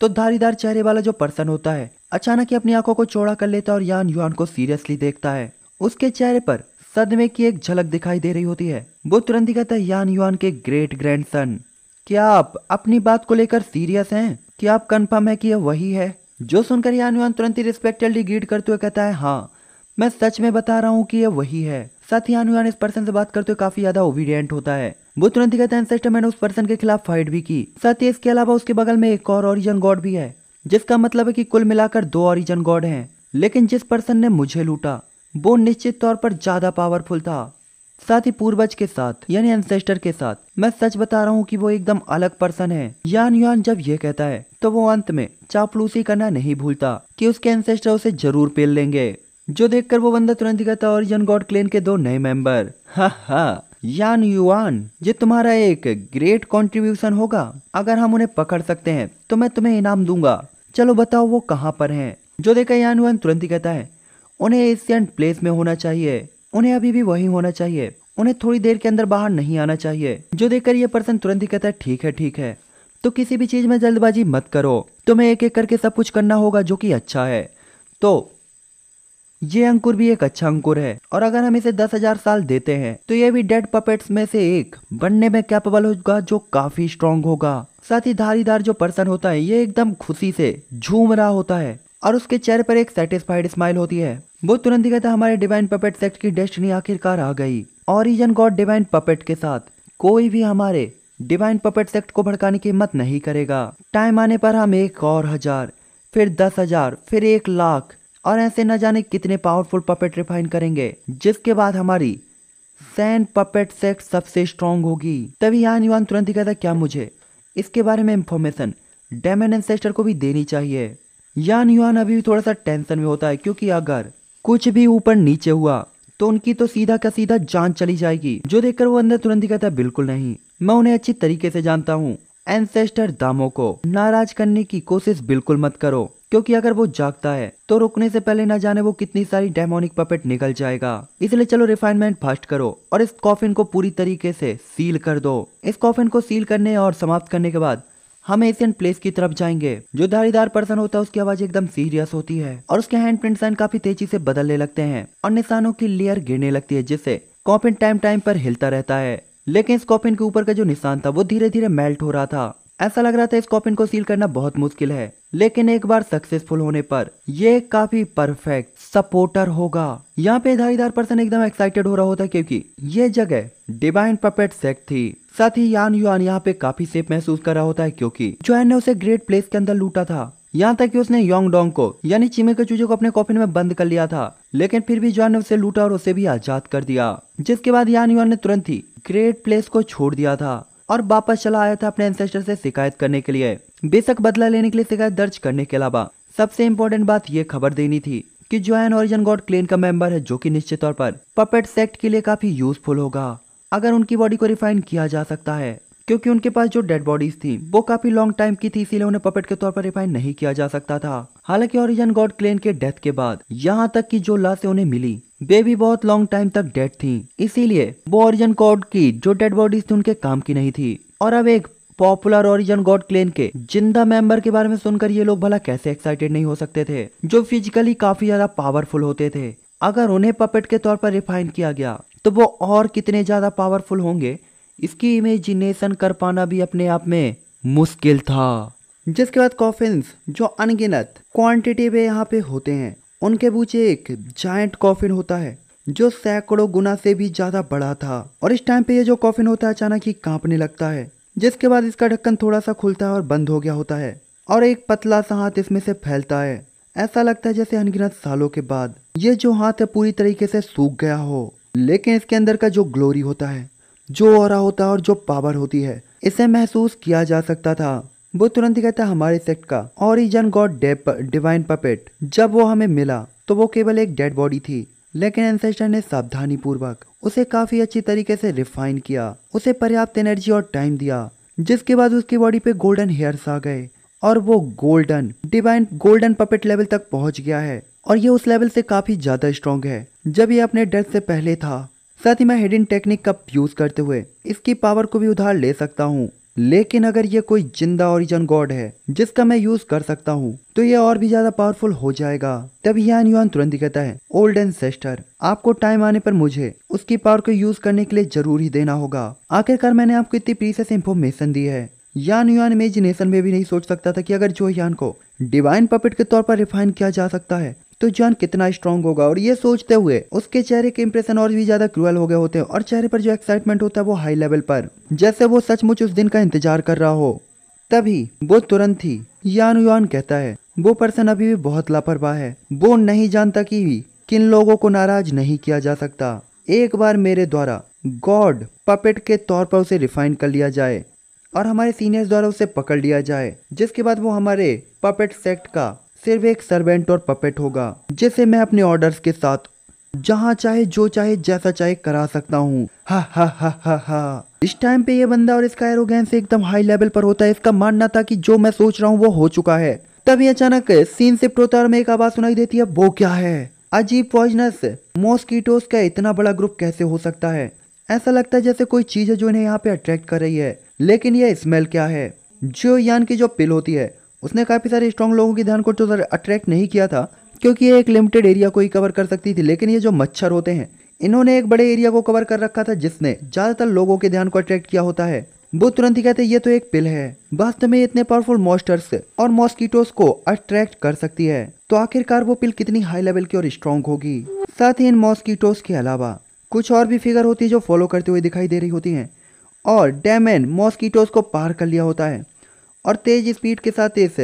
तो धारीदार चेहरे वाला जो पर्सन होता है अचानक ही अपनी आंखों को चौड़ा कर लेता है और यान युआन को सीरियसली देखता है उसके चेहरे पर सदमे की एक झलक दिखाई दे रही होती है वो तुरंत ही कहता है यान युआन के ग्रेट ग्रैंड सन क्या आप अपनी बात को लेकर सीरियस हैं क्या आप कंफर्म है कि यह वही है जो सुनकर यानवान तुरंत ही रिस्पेक्टेडली ग्रीट करते हुए कहता है हाँ मैं सच में बता रहा हूँ कि यह वही है साथ ही यानवान इस पर्सन से बात करते हुए काफी ज्यादा ओबीडियंट होता है वो तुरंत ही कहता है सिस्टर मैंने उस पर्सन के खिलाफ फाइट भी की साथ ही इसके अलावा उसके बगल में एक और ओरिजन गॉड भी है जिसका मतलब है कि कुल मिलाकर दो ओरिजन गॉड हैं लेकिन जिस पर्सन ने मुझे लूटा वो निश्चित तौर पर ज्यादा पावरफुल था साथ ही पूर्वज के साथ यानी एंसेस्टर के साथ मैं सच बता रहा हूँ कि वो एकदम अलग पर्सन है यान यान जब ये कहता है तो वो अंत में चापलूसी करना नहीं भूलता कि उसके एंसेस्टर उसे जरूर पेल लेंगे जो देखकर वो बंदा तुरंत कहता और यन गॉड क्लेन के दो नए मेंबर हा हा यान युआन ये तुम्हारा एक ग्रेट कंट्रीब्यूशन होगा अगर हम उन्हें पकड़ सकते हैं तो मैं तुम्हें इनाम दूंगा चलो बताओ वो कहाँ पर हैं जो देखा यान युआन तुरंत ही कहता है उन्हें एशियन प्लेस में होना चाहिए उन्हें अभी भी वही होना चाहिए उन्हें थोड़ी देर के अंदर बाहर नहीं आना चाहिए जो देखकर यह पर्सन तुरंत ही कहता है ठीक है ठीक है तो किसी भी चीज में जल्दबाजी मत करो तुम्हें एक एक करके सब कुछ करना होगा जो कि अच्छा है तो ये अंकुर भी एक अच्छा अंकुर है और अगर हम इसे दस हजार साल देते हैं तो ये भी डेड पपेट्स में से एक बनने में कैपेबल होगा जो काफी स्ट्रांग होगा साथ ही धारीदार जो पर्सन होता है ये एकदम खुशी से झूम रहा होता है और उसके चेहरे पर एक सेटिस्फाइड स्माइल होती है वो तुरंत ही कहता हमारे डिवाइन पपेट सेक्ट की डेस्टनी आखिरकार आ गई ओरिजन गॉड डिवाइन पपेट के साथ कोई भी हमारे डिवाइन पपेट सेक्ट को भड़काने की हिम्मत नहीं करेगा टाइम आने पर हम एक और हजार फिर दस हजार फिर एक लाख और ऐसे न जाने कितने पावरफुल पपेट रिफाइन करेंगे जिसके बाद हमारी सैन पपेट सेक्ट सबसे स्ट्रांग होगी तभी यहाँ युवान तुरंत ही कहता क्या मुझे इसके बारे में इंफॉर्मेशन डेमन एंसेस्टर को भी देनी चाहिए यान युवान अभी भी थोड़ा सा टेंशन में होता है क्योंकि अगर कुछ भी ऊपर नीचे हुआ तो उनकी तो सीधा का सीधा जान चली जाएगी जो देखकर वो अंदर तुरंत ही कहता है बिल्कुल नहीं मैं उन्हें अच्छी तरीके से जानता हूँ एंसेस्टर दामो को नाराज करने की कोशिश बिल्कुल मत करो क्योंकि अगर वो जागता है तो रुकने से पहले ना जाने वो कितनी सारी डेमोनिक पपेट निकल जाएगा इसलिए चलो रिफाइनमेंट फास्ट करो और इस कॉफिन को पूरी तरीके से सील कर दो इस कॉफिन को सील करने और समाप्त करने के बाद हम एशियन प्लेस की तरफ जाएंगे जो धारीदार पर्सन होता है उसकी आवाज एकदम सीरियस होती है और उसके हैंड प्रिंट साइन काफी तेजी से बदलने लगते हैं और निशानों की लेयर गिरने लगती है जिससे कॉपिन टाइम टाइम पर हिलता रहता है लेकिन इस कॉपिन के ऊपर का जो निशान था वो धीरे धीरे मेल्ट हो रहा था ऐसा लग रहा था इस कॉपिन को सील करना बहुत मुश्किल है लेकिन एक बार सक्सेसफुल होने पर ये काफी परफेक्ट सपोर्टर होगा यहाँ पे धारीदार पर्सन एकदम एक्साइटेड हो रहा होता क्योंकि ये जगह डिवाइन पपेट सेक्ट थी साथ ही यान युआन यहाँ पे काफी सेफ महसूस कर रहा होता है क्योंकि जोहन ने उसे ग्रेट प्लेस के अंदर लूटा था यहाँ तक कि उसने योंग डोंग को यानी चीमे के चूजे को अपने कॉफिन में बंद कर लिया था लेकिन फिर भी जॉन ने उसे लूटा और उसे भी आजाद कर दिया जिसके बाद यान युआन ने तुरंत ही ग्रेट प्लेस को छोड़ दिया था और वापस चला आया था अपने एंसेस्टर से शिकायत करने के लिए बेशक बदला लेने के लिए शिकायत दर्ज करने के अलावा सबसे इम्पोर्टेंट बात ये खबर देनी थी कि एन ओरिजन गॉड क्लेन का मेंबर है जो कि निश्चित तौर पर पपेट सेक्ट के लिए काफी यूजफुल होगा अगर उनकी बॉडी को रिफाइन किया जा सकता है क्योंकि उनके पास जो डेड बॉडीज थी वो काफी लॉन्ग टाइम की थी इसीलिए उन्हें पपेट के तौर पर रिफाइन नहीं किया जा सकता था हालांकि ओरिजन गॉड क्लेन के डेथ के बाद यहाँ तक की जो लाशें उन्हें मिली वे भी बहुत लॉन्ग टाइम तक डेड थी इसीलिए वो ओरिजन गॉड की जो डेड बॉडीज थी उनके काम की नहीं थी और अब एक पॉपुलर ओरिजन गॉड क्लेन के जिंदा मेंबर के बारे में सुनकर ये लोग भला कैसे एक्साइटेड नहीं हो सकते थे जो फिजिकली काफी ज्यादा पावरफुल होते थे अगर उन्हें पपेट के तौर पर रिफाइन किया गया तो वो और कितने ज़्यादा पावरफुल होंगे इसकी इमेजिनेशन कर पाना भी अपने आप में मुश्किल था जिसके बाद कॉफिन्स जो अनगिनत क्वांटिटी में यहाँ पे होते हैं उनके पूछे एक जायंट कॉफिन होता है जो सैकड़ों गुना से भी ज्यादा बड़ा था और इस टाइम पे ये जो कॉफिन होता है अचानक ही कांपने लगता है जिसके बाद इसका ढक्कन थोड़ा सा खुलता है और बंद हो गया होता है और एक पतला सा हाथ इसमें से फैलता है ऐसा लगता है जैसे अनगिनत सालों के बाद ये जो हाथ है पूरी तरीके से सूख गया हो लेकिन इसके अंदर का जो ग्लोरी होता है जो और होता है और जो पावर होती है इसे महसूस किया जा सकता था वो तुरंत ही कहता हमारे सेक्ट का ओरिजन गॉड डेप डिवाइन पपेट जब वो हमें मिला तो वो केवल एक डेड बॉडी थी लेकिन एंसेस्टर ने सावधानी पूर्वक उसे काफी अच्छी तरीके से रिफाइन किया उसे पर्याप्त एनर्जी और टाइम दिया जिसके बाद उसकी बॉडी पे गोल्डन हेयर्स आ गए और वो golden divine golden puppet level तक पहुंच गया है और ये उस लेवल से काफी ज्यादा स्ट्रॉन्ग है जब ये अपने डेथ से पहले था साथ ही मैं हिडन टेक्निक का यूज करते हुए इसकी पावर को भी उधार ले सकता हूँ लेकिन अगर ये कोई जिंदा ओरिजन गॉड है जिसका मैं यूज कर सकता हूँ तो ये और भी ज्यादा पावरफुल हो जाएगा तभी यान युआन तुरंत कहता है ओल्ड एंड सेस्टर आपको टाइम आने पर मुझे उसकी पावर को यूज करने के लिए जरूर ही देना होगा आखिरकार मैंने आपको इतनी प्रीसियस इन्फॉर्मेशन दी है यान युआन इमेजिनेशन में भी नहीं सोच सकता था कि अगर जो यान को डिवाइन पपेट के तौर पर रिफाइन किया जा सकता है तो जॉन कितना स्ट्रॉन्ग होगा और ये सोचते हुए उसके चेहरे के इंप्रेशन और भी ज्यादा क्रूअल हो गए होते हैं और चेहरे पर जो एक्साइटमेंट होता है वो हाई लेवल पर जैसे वो सचमुच उस दिन का इंतजार कर रहा हो तभी वो तुरंत ही यान यान कहता है वो पर्सन अभी भी बहुत लापरवाह है वो नहीं जानता कि किन लोगों को नाराज नहीं किया जा सकता एक बार मेरे द्वारा गॉड पपेट के तौर पर उसे रिफाइन कर लिया जाए और हमारे सीनियर्स द्वारा उसे पकड़ लिया जाए जिसके बाद वो हमारे पपेट सेक्ट का सिर्फ एक सर्वेंट और पपेट होगा जिसे मैं अपने ऑर्डर्स के साथ जहाँ चाहे जो चाहे जैसा चाहे करा सकता हूँ इस टाइम पे ये बंदा और इसका एरोगेंस एकदम हाई लेवल पर होता है इसका मानना था कि जो मैं सोच रहा हूँ वो हो चुका है तभी अचानक सीन से होता और एक आवाज सुनाई देती है वो क्या है अजीब पॉइजनस मॉस्कीटोस का इतना बड़ा ग्रुप कैसे हो सकता है ऐसा लगता है जैसे कोई चीज है जो इन्हें यहाँ पे अट्रैक्ट कर रही है लेकिन यह स्मेल क्या है जो यान की जो पिल होती है उसने काफ़ी सारे स्ट्रॉन्ग लोगों के ध्यान को तो अट्रैक्ट नहीं किया था क्योंकि ये एक लिमिटेड एरिया को ही कवर कर सकती थी लेकिन ये जो मच्छर होते हैं इन्होंने एक बड़े एरिया को कवर कर रखा था जिसने ज़्यादातर लोगों के ध्यान को अट्रैक्ट किया होता है वो तुरंत ही कहते ये तो एक पिल है वास्तव में इतने पावरफुल मॉस्टर्स और मॉस्किटोस को अट्रैक्ट कर सकती है तो आखिरकार वो पिल कितनी हाई लेवल की और स्ट्रॉन्ग होगी साथ ही इन मॉस्किटोस के अलावा कुछ और भी फिगर होती है जो फॉलो करते हुए दिखाई दे रही होती हैं और डेमन मॉस्किटोस को पार कर लिया होता है और तेज स्पीड के साथ इस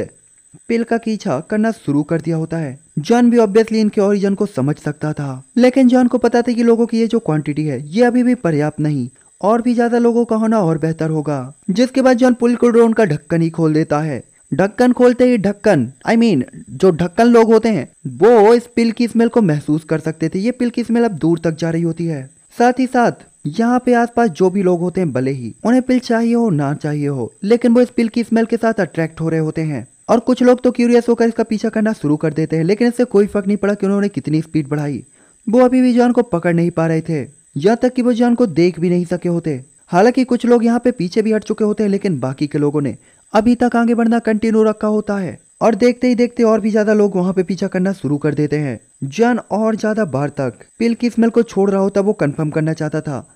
पिल का कीछा करना शुरू कर दिया होता है जॉन भी ऑब्वियसली इनके ओरिजन को समझ सकता था लेकिन जॉन को पता था कि लोगों की ये जो क्वांटिटी है ये अभी भी पर्याप्त नहीं और भी ज्यादा लोगों का होना और बेहतर होगा जिसके बाद जॉन पुल को ड्रोन का ढक्कन ही खोल देता है ढक्कन खोलते ही ढक्कन आई मीन जो ढक्कन लोग होते हैं वो इस पिल की स्मेल को महसूस कर सकते थे ये पिल की स्मेल अब दूर तक जा रही होती है साथ ही साथ यहाँ पे आसपास जो भी लोग होते हैं भले ही उन्हें पिल चाहिए हो ना चाहिए हो लेकिन वो इस पिल की स्मेल के साथ अट्रैक्ट हो रहे होते हैं और कुछ लोग तो क्यूरियस होकर इसका पीछा करना शुरू कर देते हैं लेकिन इससे कोई फर्क नहीं पड़ा कि उन्होंने कितनी स्पीड बढ़ाई वो अभी भी जॉन को पकड़ नहीं पा रहे थे यहाँ तक कि वो जॉन को देख भी नहीं सके होते हालांकि कुछ लोग यहाँ पे पीछे भी हट चुके होते हैं लेकिन बाकी के लोगों ने अभी तक आगे बढ़ना कंटिन्यू रखा होता है और देखते ही देखते और भी ज्यादा लोग वहाँ पे पीछा करना शुरू कर देते हैं जॉन और ज्यादा बाहर तक पिल की स्मेल को छोड़ रहा होता वो कंफर्म करना चाहता था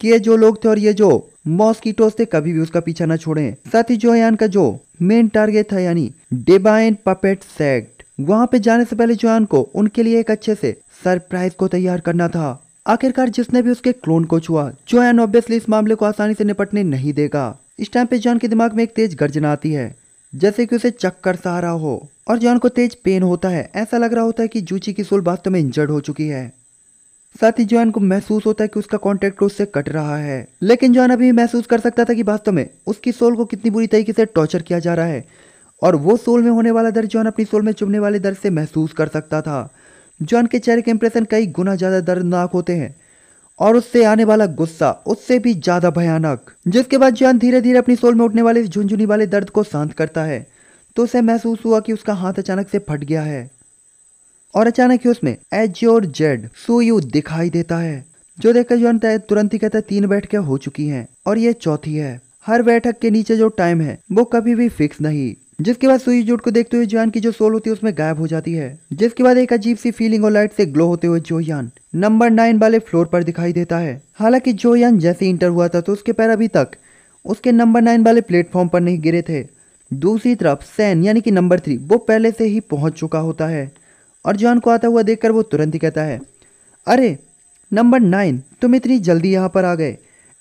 कि ये जो लोग थे और ये जो मॉस्किटोज थे कभी भी उसका पीछा ना छोड़े साथ ही जो यान का जो मेन टारगेट था यानी डिबाइन पपेट सेक्ट वहाँ पे जाने से पहले जोयान को उनके लिए एक अच्छे से सरप्राइज को तैयार करना था आखिरकार जिसने भी उसके क्लोन को छुआ जोयान ऑब्वियसली इस मामले को आसानी से निपटने नहीं देगा इस टाइम पे जॉन के दिमाग में एक तेज गर्जना आती है जैसे कि उसे चक्कर सहारा हो और जॉन को तेज पेन होता है ऐसा लग रहा होता है कि जूची की सोल वास्तव में इंजर्ड हो चुकी है साथ ही जॉन को महसूस होता है कि उसका कॉन्टेक्ट उससे कट रहा है लेकिन जॉन अभी महसूस कर सकता था कि वास्तव में उसकी सोल को कितनी बुरी तरीके से टॉर्चर किया जा रहा है और वो सोल में होने वाला दर्द जॉन अपनी सोल में चुभने वाले दर्द से महसूस कर सकता था जॉन के चेहरे के इंप्रेशन कई गुना ज़्यादा दर्दनाक होते हैं और उससे आने वाला गुस्सा उससे भी ज़्यादा भयानक जिसके बाद जॉन धीरे धीरे अपनी सोल में उठने वाले झुंझुनी वाले दर्द को शांत करता है तो उसे महसूस हुआ कि उसका हाथ अचानक से फट गया है और अचानक ही उसमें एच और जेड सोयू दिखाई देता है जो देखकर अंत तुरंत ही कहता है तीन बैठकें हो चुकी हैं और ये चौथी है हर बैठक के नीचे जो टाइम है वो कभी भी फिक्स नहीं जिसके बाद सुई जुट को देखते हुए जोयान की जो सोल होती है उसमें गायब हो जाती है जिसके बाद एक अजीब सी फीलिंग और लाइट से ग्लो होते हुए जोयान नंबर नाइन वाले फ्लोर पर दिखाई देता है हालांकि जोयान जैसे इंटर हुआ था तो उसके पैर अभी तक उसके नंबर नाइन वाले प्लेटफॉर्म पर नहीं गिरे थे दूसरी तरफ सैन यानी कि नंबर थ्री वो पहले से ही पहुंच चुका होता है और जॉन को आता हुआ देखकर वो तुरंत ही कहता है अरे नंबर नाइन तुम इतनी जल्दी यहाँ पर आ गए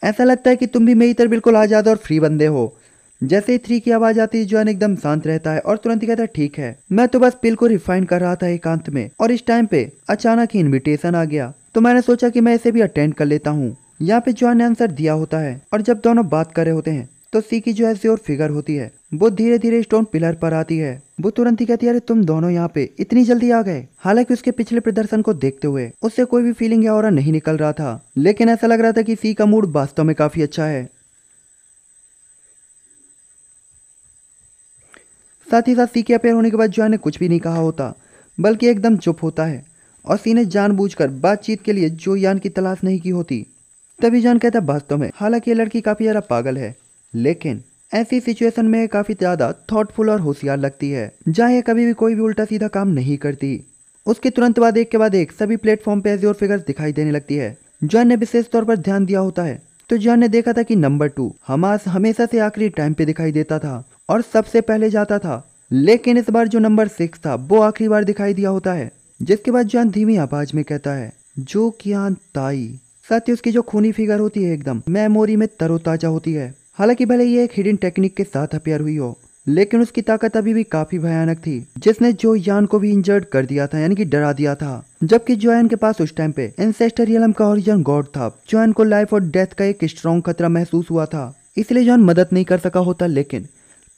ऐसा लगता है कि तुम भी मेरी तरह बिल्कुल आज़ाद और फ्री बंदे हो जैसे ही थ्री की आवाज़ आती है जॉन एकदम शांत रहता है और तुरंत ही कहता है ठीक है मैं तो बस पिल को रिफाइन कर रहा था एकांत में और इस टाइम पे अचानक ही इन्विटेशन आ गया तो मैंने सोचा कि मैं इसे भी अटेंड कर लेता हूँ यहाँ पे जॉन ने आंसर दिया होता है और जब दोनों बात कर रहे होते हैं तो सी की जो है जोर फिगर होती है वो धीरे धीरे स्टोन पिलर पर आती है वो तुरंत ही कहती है अरे तुम दोनों यहाँ पे इतनी जल्दी आ गए हालांकि उसके पिछले प्रदर्शन को देखते हुए उससे कोई भी फीलिंग या और नहीं निकल रहा था लेकिन ऐसा लग रहा था कि सी का मूड वास्तव में काफी अच्छा है साथ ही साथ सी के अपेयर होने के बाद जोया ने कुछ भी नहीं कहा होता बल्कि एकदम चुप होता है और सी ने जानबूझकर बातचीत के लिए जो यान की तलाश नहीं की होती तभी जान कहता वास्तव में हालांकि ये लड़की काफी ज्यादा पागल है लेकिन ऐसी सिचुएशन में काफ़ी ज़्यादा थॉटफुल और होशियार लगती है जहाँ ये कभी भी कोई भी उल्टा सीधा काम नहीं करती उसके तुरंत बाद एक के बाद एक सभी प्लेटफॉर्म पे और फिगर्स दिखाई देने लगती है जॉन ने विशेष तौर पर ध्यान दिया होता है तो जॉन ने देखा था कि नंबर टू हमास हमेशा से आखिरी टाइम पे दिखाई देता था और सबसे पहले जाता था लेकिन इस बार जो नंबर सिक्स था वो आखिरी बार दिखाई दिया होता है जिसके बाद जॉन धीमी आवाज में कहता है जो किया ताई साथ ही उसकी जो खूनी फिगर होती है एकदम मेमोरी में तरोताजा होती है हालांकि भले ये एक हिडन टेक्निक के साथ हथियार हुई हो लेकिन उसकी ताकत अभी भी काफी भयानक थी जिसने जो यान को भी इंजर्ड कर दिया था यानी कि डरा दिया था जबकि जोयन के पास उस टाइम पे एंसेस्टरियलम का ओरिजन गॉड था जोयन को लाइफ और डेथ का एक स्ट्रॉन्ग खतरा महसूस हुआ था इसलिए जोन मदद नहीं कर सका होता लेकिन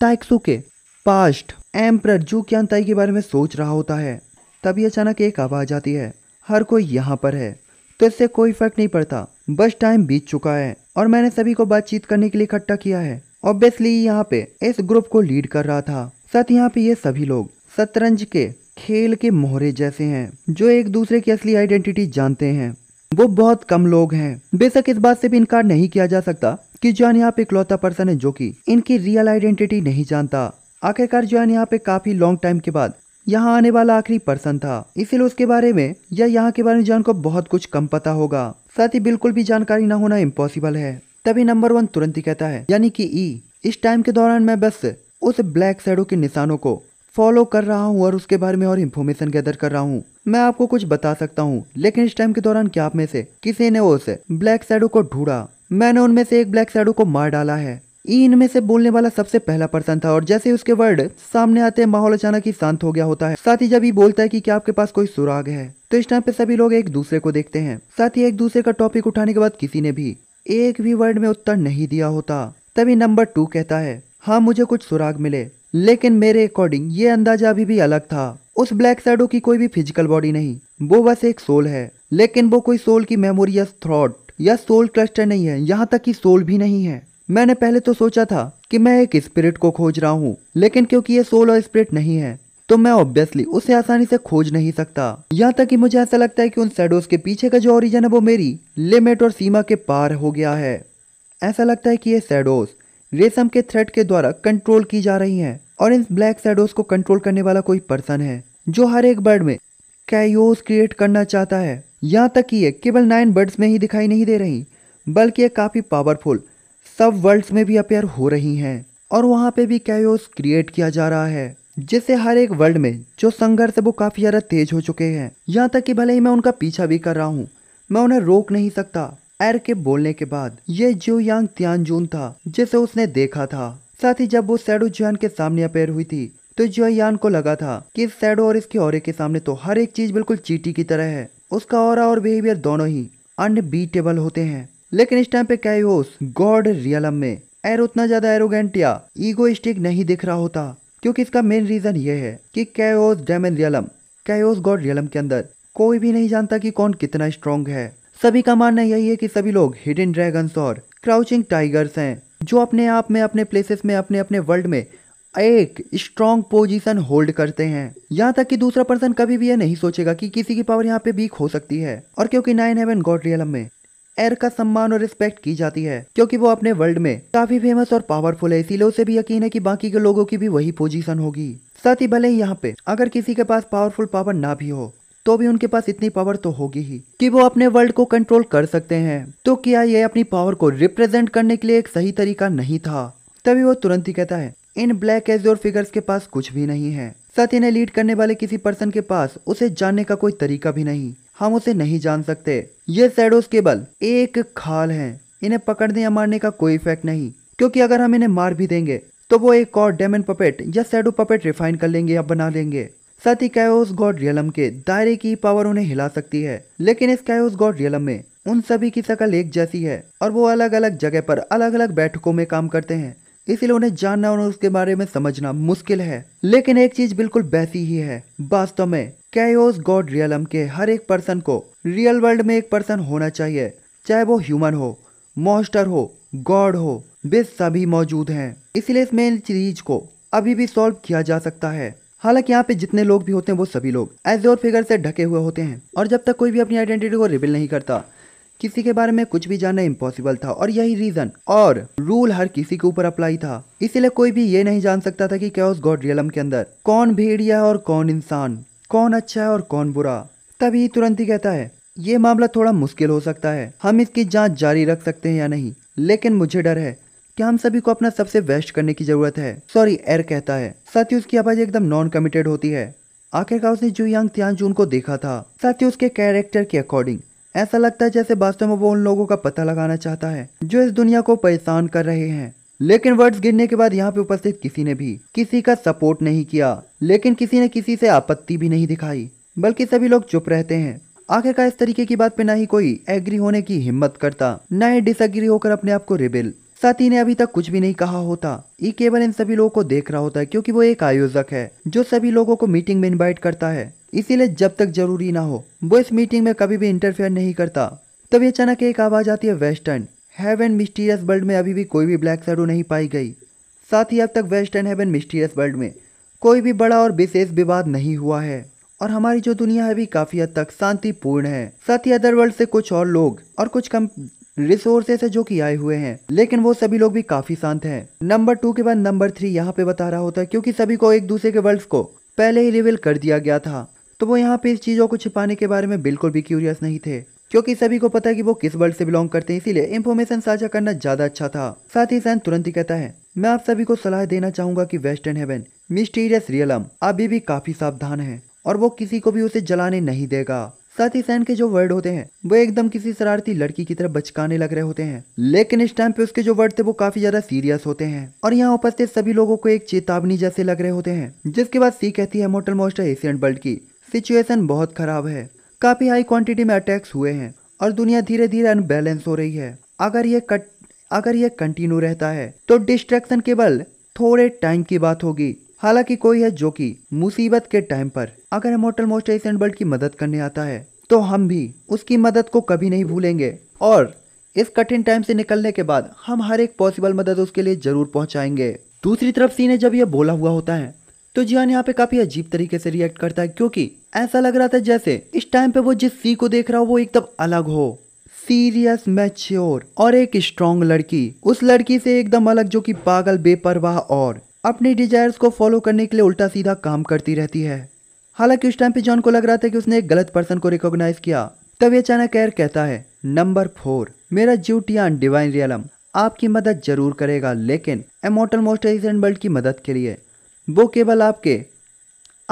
ताइक्सू के पास्ट एम्प्रर जू क्या ताई के बारे में सोच रहा होता है तभी अचानक एक आवाज आती है हर कोई यहाँ पर है तो इससे कोई फर्क नहीं पड़ता बस टाइम बीत चुका है और मैंने सभी को बातचीत करने के लिए इकट्ठा किया है ऑब्वियसली यहाँ पे इस ग्रुप को लीड कर रहा था साथ यहाँ पे ये सभी लोग शतरंज के खेल के मोहरे जैसे हैं जो एक दूसरे की असली आइडेंटिटी जानते हैं वो बहुत कम लोग हैं बेशक इस बात से भी इनकार नहीं किया जा सकता कि जॉन यहाँ पे इकलौता पर्सन है जो कि इनकी रियल आइडेंटिटी नहीं जानता आखिरकार जॉन यहाँ पे काफी लॉन्ग टाइम के बाद यहाँ आने वाला आखिरी पर्सन था इसीलिए उसके बारे में या यहाँ के बारे में जॉन को बहुत कुछ कम पता होगा साथ ही बिल्कुल भी जानकारी न होना इम्पॉसिबल है तभी नंबर वन तुरंत ही कहता है यानी कि ई e, इस टाइम के दौरान मैं बस उस ब्लैक शेडो के निशानों को फॉलो कर रहा हूँ और उसके बारे में और इन्फॉर्मेशन गैदर कर रहा हूँ मैं आपको कुछ बता सकता हूँ लेकिन इस टाइम के दौरान क्या आप में से किसी ने उस ब्लैक शेडो को ढूंढा मैंने उनमें से एक ब्लैक शेडो को मार डाला है ई इनमें से बोलने वाला सबसे पहला पर्सन था और जैसे उसके वर्ड सामने आते माहौल अचानक ही शांत हो गया होता है साथ ही जब ये बोलता है कि क्या आपके पास कोई सुराग है तो इस टाइम पे सभी लोग एक दूसरे को देखते हैं साथ ही एक दूसरे का टॉपिक उठाने के बाद किसी ने भी एक भी वर्ड में उत्तर नहीं दिया होता तभी नंबर टू कहता है हाँ मुझे कुछ सुराग मिले लेकिन मेरे अकॉर्डिंग ये अंदाजा अभी भी अलग था उस ब्लैक साइडो की कोई भी फिजिकल बॉडी नहीं वो बस एक सोल है लेकिन वो कोई सोल की मेमोरी या थ्रॉट या सोल क्लस्टर नहीं है यहाँ तक कि सोल भी नहीं है मैंने पहले तो सोचा था कि मैं एक स्पिरिट को खोज रहा हूँ लेकिन क्योंकि ये सोलो स्पिरिट नहीं है तो मैं ऑब्वियसली उसे आसानी से खोज नहीं सकता यहाँ तक कि मुझे ऐसा लगता है कि उन सैडोज के पीछे का जो ओरिजन है वो मेरी लिमिट और सीमा के पार हो गया है ऐसा लगता है कि ये सैडोज रेशम के थ्रेड के द्वारा कंट्रोल की जा रही हैं और इन ब्लैक सैडोज को कंट्रोल करने वाला कोई पर्सन है जो हर एक बर्ड में कैस क्रिएट करना चाहता है यहाँ तक कि ये केवल नाइन बर्ड्स में ही दिखाई नहीं दे रही बल्कि ये काफ़ी पावरफुल सब वर्ल्ड्स में भी अपेयर हो रही हैं और वहाँ पे भी कैस क्रिएट किया जा रहा है जिससे हर एक वर्ल्ड में जो संघर्ष है वो काफ़ी ज़्यादा तेज हो चुके हैं यहाँ तक कि भले ही मैं उनका पीछा भी कर रहा हूँ मैं उन्हें रोक नहीं सकता एर के बोलने के बाद ये जो यांग त्यान जून था जिसे उसने देखा था साथ ही जब वो सैडो जुआन के सामने अपेयर हुई थी तो जो यान को लगा था कि सैडो और इसके और के सामने तो हर एक चीज बिल्कुल चीटी की तरह है उसका और बिहेवियर दोनों ही अनबीटेबल होते हैं लेकिन इस टाइम पे कैस गॉड रियलम में एरो उतना ज्यादा एरोगेंट या इगोइस्टिक नहीं दिख रहा होता क्योंकि इसका मेन रीजन ये है कि chaos demon realm chaos god realm के अंदर कोई भी नहीं जानता कि कौन कितना स्ट्रॉन्ग है सभी का मानना यही है कि सभी लोग हिडन ड्रैगन और क्राउचिंग टाइगर्स हैं जो अपने आप में अपने प्लेसेस में अपने अपने वर्ल्ड में एक स्ट्रॉन्ग पोजीशन होल्ड करते हैं यहाँ तक कि दूसरा पर्सन कभी भी यह नहीं सोचेगा कि किसी की पावर यहाँ पे वीक हो सकती है और क्योंकि नाइन हेवन गॉड रियलम में एयर का सम्मान और रिस्पेक्ट की जाती है क्योंकि वो अपने वर्ल्ड में काफी फेमस और पावरफुल है इसीलिए उसे भी यकीन है कि बाकी के लोगों की भी वही पोजीशन होगी साथ ही भले ही यहाँ पे अगर किसी के पास पावरफुल पावर ना भी हो तो भी उनके पास इतनी पावर तो होगी ही कि वो अपने वर्ल्ड को कंट्रोल कर सकते हैं तो क्या ये अपनी पावर को रिप्रेजेंट करने के लिए एक सही तरीका नहीं था तभी वो तुरंत ही कहता है इन ब्लैक एजोर फिगर्स के पास कुछ भी नहीं है साथ इन्हें लीड करने वाले किसी पर्सन के पास उसे जानने का कोई तरीका भी नहीं हम उसे नहीं जान सकते ये सैडोस केवल एक खाल हैं इन्हें पकड़ने या मारने का कोई इफेक्ट नहीं क्योंकि अगर हम इन्हें मार भी देंगे तो वो एक और डेमन पपेट या सैडो पपेट रिफाइन कर लेंगे या बना लेंगे साथ ही कैस गॉड रियलम के दायरे की पावर उन्हें हिला सकती है लेकिन इस कैस गॉड रियलम में उन सभी की शकल एक जैसी है और वो अलग अलग जगह पर अलग अलग बैठकों में काम करते हैं इसलिए उन्हें जानना और उसके बारे में समझना मुश्किल है लेकिन एक चीज बिल्कुल वैसी ही है वास्तव में कैस गॉड रियलम के हर एक पर्सन को रियल वर्ल्ड में एक पर्सन होना चाहिए चाहे वो ह्यूमन हो मॉस्टर हो गॉड हो वे सभी मौजूद हैं इसलिए इस मेन चीज को अभी भी सॉल्व किया जा सकता है हालांकि यहाँ पे जितने लोग भी होते हैं वो सभी लोग एज और फिगर से ढके हुए होते हैं और जब तक कोई भी अपनी आइडेंटिटी को रिवील नहीं करता किसी के बारे में कुछ भी जानना इम्पॉसिबल था और यही रीजन और रूल हर किसी के ऊपर अप्लाई था इसलिए कोई भी ये नहीं जान सकता था कि क्या उस गॉड रियलम के अंदर कौन भेड़िया है और कौन इंसान कौन अच्छा है और कौन बुरा तभी तुरंत ही कहता है ये मामला थोड़ा मुश्किल हो सकता है हम इसकी जांच जारी रख सकते हैं या नहीं लेकिन मुझे डर है कि हम सभी को अपना सबसे बेस्ट करने की जरूरत है सॉरी एर कहता है साथ ही उसकी आवाज एकदम नॉन कमिटेड होती है आखिरकार उसने जू यांग त्यांग जून को देखा था साथ ही उसके कैरेक्टर के अकॉर्डिंग ऐसा लगता है जैसे वास्तव में वो उन लोगों का पता लगाना चाहता है जो इस दुनिया को परेशान कर रहे हैं लेकिन वर्ड्स गिरने के बाद यहाँ पे उपस्थित किसी ने भी किसी का सपोर्ट नहीं किया लेकिन किसी ने किसी से आपत्ति भी नहीं दिखाई बल्कि सभी लोग चुप रहते हैं आखिरकार इस तरीके की बात पे ना ही कोई एग्री होने की हिम्मत करता ना ही डिसग्री होकर अपने आप को रिबिल साथी ने अभी तक कुछ भी नहीं कहा होता ये केवल इन सभी लोगों को देख रहा होता है क्योंकि वो एक आयोजक है जो सभी लोगों को मीटिंग में इनवाइट करता है इसीलिए जब तक जरूरी ना हो वो इस मीटिंग में कभी भी इंटरफेयर नहीं करता तभी अचानक एक आवाज़ आती है वेस्टर्न हेवन मिस्टीरियस वर्ल्ड में अभी भी कोई भी ब्लैक सैडो नहीं पाई गई साथ ही अब तक वेस्टर्न हेवन मिस्टीरियस वर्ल्ड में कोई भी बड़ा और विशेष विवाद नहीं हुआ है और हमारी जो दुनिया है भी काफ़ी हद तक शांतिपूर्ण है साथ ही अदर वर्ल्ड से कुछ और लोग और कुछ कम रिसोर्सेस है जो कि आए हुए हैं लेकिन वो सभी लोग भी काफ़ी शांत हैं नंबर टू के बाद नंबर थ्री यहाँ पे बता रहा होता है क्योंकि सभी को एक दूसरे के वर्ल्ड को पहले ही रिवील कर दिया गया था तो वो यहाँ पे इस चीज़ों को छिपाने के बारे में बिल्कुल भी क्यूरियस नहीं थे क्योंकि सभी को पता है कि वो किस वर्ल्ड से बिलोंग करते हैं इसीलिए इन्फॉर्मेशन साझा करना ज्यादा अच्छा था साथ ही सैन तुरंत ही कहता है मैं आप सभी को सलाह देना चाहूंगा कि वेस्टर्न हेवन मिस्टीरियस रियलम अभी भी काफी सावधान है और वो किसी को भी उसे जलाने नहीं देगा साथ ही सैन के जो वर्ड होते हैं वो एकदम किसी शरारती लड़की की तरह बचकाने लग रहे होते हैं लेकिन इस टाइम पे उसके जो वर्ड थे वो काफी ज्यादा सीरियस होते हैं और यहाँ उपस्थित सभी लोगों को एक चेतावनी जैसे लग रहे होते हैं जिसके बाद सी कहती है मोटल मोस्टर एशियन वर्ल्ड की सिचुएशन बहुत खराब है काफ़ी हाई क्वांटिटी में अटैक्स हुए हैं और दुनिया धीरे धीरे अनबैलेंस हो रही है अगर ये कट अगर ये कंटिन्यू रहता है तो डिस्ट्रैक्शन केवल थोड़े टाइम की बात होगी हालांकि कोई है जो कि मुसीबत के टाइम पर अगर मोटल मोस्ट एशियन वर्ल्ड की मदद करने आता है तो हम भी उसकी मदद को कभी नहीं भूलेंगे और इस कठिन टाइम से निकलने के बाद हम हर एक पॉसिबल मदद उसके लिए जरूर पहुंचाएंगे दूसरी तरफ सी ने जब यह बोला हुआ होता है तो जियान यहाँ पे काफी अजीब तरीके से रिएक्ट करता है क्योंकि ऐसा लग रहा था जैसे इस टाइम पे वो जिस सी को देख रहा हो वो एकदम अलग हो सीरियस मैच्योर और एक स्ट्रॉन्ग लड़की उस लड़की से एकदम अलग जो कि पागल बेपरवाह और अपने डिजायर्स को फॉलो करने के लिए उल्टा सीधा काम करती रहती है हालांकि उस टाइम पे जॉन को लग रहा था कि उसने एक गलत पर्सन को रिकॉग्नाइज किया तब अचानक एयर कहता है नंबर फोर मेरा ज्यूटियान डिवाइन रियलम आपकी मदद जरूर करेगा लेकिन एमोटल मोस्टर बल्ट की मदद के लिए वो केवल आपके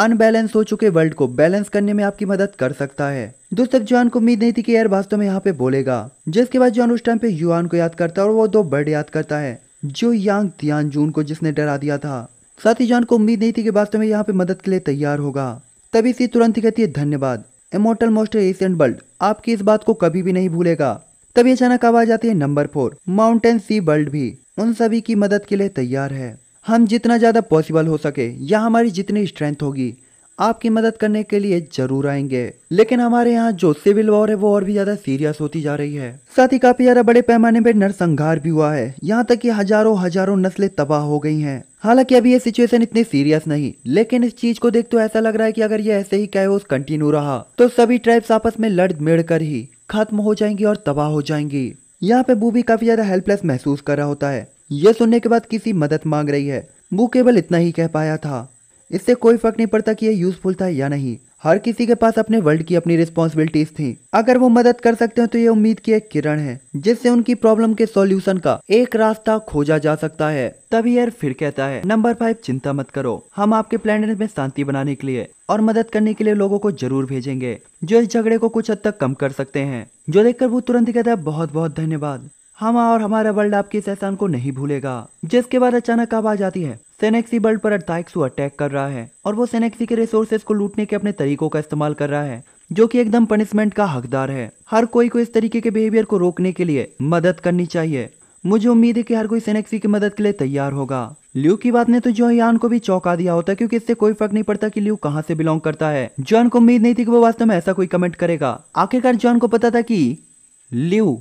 अनबैलेंस हो चुके वर्ल्ड को बैलेंस करने में आपकी मदद कर सकता है दोस्तों जॉन को उम्मीद नहीं थी कि एयर वास्तव में यहाँ पे बोलेगा जिसके बाद जॉन उस टाइम पे युआन को याद करता है और वो दो बर्ड याद करता है जो यांग तियान जून को जिसने डरा दिया था साथ ही जॉन को उम्मीद नहीं थी कि वास्तव में यहाँ पे मदद के लिए तैयार होगा तभी से तुरंत ही कहती है धन्यवाद इमोटल मोस्टर एशियन वर्ल्ड आपकी इस बात को कभी भी नहीं भूलेगा तभी अचानक आवाज आती है number four mountain sea world भी उन सभी की मदद के लिए तैयार है हम जितना ज़्यादा पॉसिबल हो सके या हमारी जितनी स्ट्रेंथ होगी आपकी मदद करने के लिए जरूर आएंगे लेकिन हमारे यहाँ जो सिविल वॉर है वो और भी ज्यादा सीरियस होती जा रही है साथ ही काफी ज्यादा बड़े पैमाने पर नरसंहार भी हुआ है यहाँ तक कि हजारों हजारों नस्लें तबाह हो गई हैं हालांकि अभी ये सिचुएशन इतनी सीरियस नहीं लेकिन इस चीज को देख तो ऐसा लग रहा है कि अगर ये ऐसे ही कैस कंटिन्यू रहा तो सभी ट्राइब्स आपस में लड़ मिड़ कर ही खत्म हो जाएंगी और तबाह हो जाएंगी यहाँ पे बूबी काफी ज्यादा हेल्पलेस महसूस कर रहा होता है यह सुनने के बाद किसी मदद मांग रही है वो केवल इतना ही कह पाया था इससे कोई फर्क नहीं पड़ता कि यह यूजफुल था या नहीं हर किसी के पास अपने वर्ल्ड की अपनी रिस्पॉन्सिबिलिटीज थी अगर वो मदद कर सकते हैं तो ये उम्मीद की एक किरण है जिससे उनकी प्रॉब्लम के सॉल्यूशन का एक रास्ता खोजा जा सकता है तभी यार फिर कहता है नंबर फाइव चिंता मत करो हम आपके प्लेनेट में शांति बनाने के लिए और मदद करने के लिए लोगों को जरूर भेजेंगे जो इस झगड़े को कुछ हद तक कम कर सकते हैं जो देखकर वो तुरंत कहता है बहुत बहुत धन्यवाद हम और हमारा वर्ल्ड आपके इस एहसान को नहीं भूलेगा जिसके बाद अचानक आवाज आती है सेनेक्सी वर्ल्ड पर अर्थाइक्सू अटैक कर रहा है और वो सेनेक्सी के रिसोर्सेज को लूटने के अपने तरीकों का इस्तेमाल कर रहा है जो कि एकदम पनिशमेंट का हकदार है हर कोई को इस तरीके के बिहेवियर को रोकने के लिए मदद करनी चाहिए मुझे उम्मीद है कि हर कोई सेनेक्सी की मदद के लिए तैयार होगा ल्यू की बात ने तो जोहयान को भी चौंका दिया होता क्योंकि इससे कोई फर्क नहीं पड़ता कि ल्यू कहाँ से बिलोंग करता है जॉन को उम्मीद नहीं थी कि वो वास्तव में ऐसा कोई कमेंट करेगा आखिरकार जॉन को पता था कि ल्यू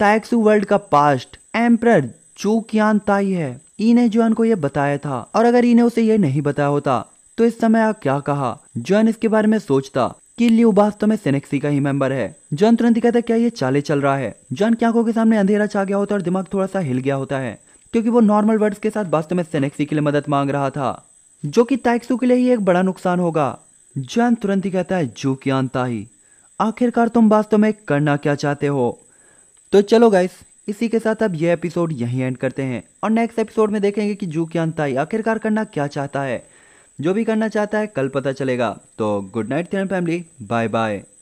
ताइक्सू वर्ल्ड का पास्ट एम्प्रर जो कियान ताई है इने जुआन को यह बताया था और अगर इने उसे यह नहीं बताया होता तो इस समय आप क्या कहा जुआन इसके बारे में सोचता कि लियो वास्तव में सेनेक्सी का ही मेंबर है जॉन तुरंत कहता क्या ये चाले चल रहा है जॉन की आंखों के सामने अंधेरा छा गया होता और दिमाग थोड़ा सा हिल गया होता है क्योंकि वो नॉर्मल वर्ड्स के साथ वास्तव में सेनेक्सी के लिए मदद मांग रहा था जो कि ताइक्सू के लिए ही एक बड़ा नुकसान होगा जॉन तुरंत ही कहता है जू की आंता ही आखिरकार तुम वास्तव में करना क्या चाहते हो तो चलो गाइस इसी के साथ अब यह एपिसोड यहीं एंड करते हैं और नेक्स्ट एपिसोड में देखेंगे कि जू की अंताई आखिरकार करना क्या चाहता है जो भी करना चाहता है कल पता चलेगा तो good night family bye bye